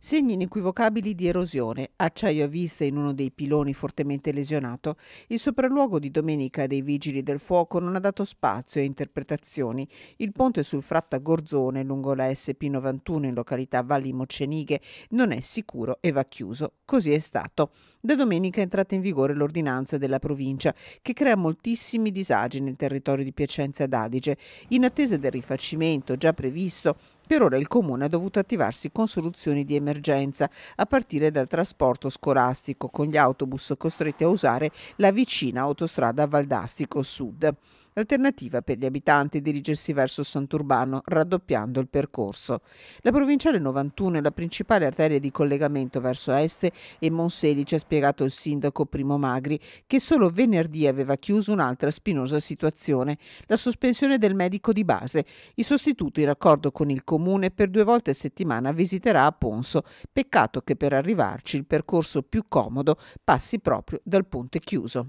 Segni inequivocabili di erosione, acciaio a vista in uno dei piloni fortemente lesionato, il sopralluogo di domenica dei vigili del fuoco non ha dato spazio a interpretazioni. Il ponte sul Fratta Gorzone lungo la SP91 in località Valli Moccenighe non è sicuro e va chiuso. Così è stato. Da domenica è entrata in vigore l'ordinanza della provincia che crea moltissimi disagi nel territorio di Piacenza ad Adige. In attesa del rifacimento già previsto, per ora il comune ha dovuto attivarsi con soluzioni di emergenza emergenza, a partire dal trasporto scolastico, con gli autobus costretti a usare la vicina autostrada Valdastico Sud. L'alternativa per gli abitanti è dirigersi verso Sant'Urbano, raddoppiando il percorso. La provinciale 91 è la principale arteria di collegamento verso est e Monselice ha spiegato il sindaco Primo Magri che solo venerdì aveva chiuso un'altra spinosa situazione, la sospensione del medico di base. Il sostituto, in raccordo con il comune, per due volte a settimana visiterà a Ponso Pozzo. Peccato che per arrivarci il percorso più comodo passi proprio dal ponte chiuso.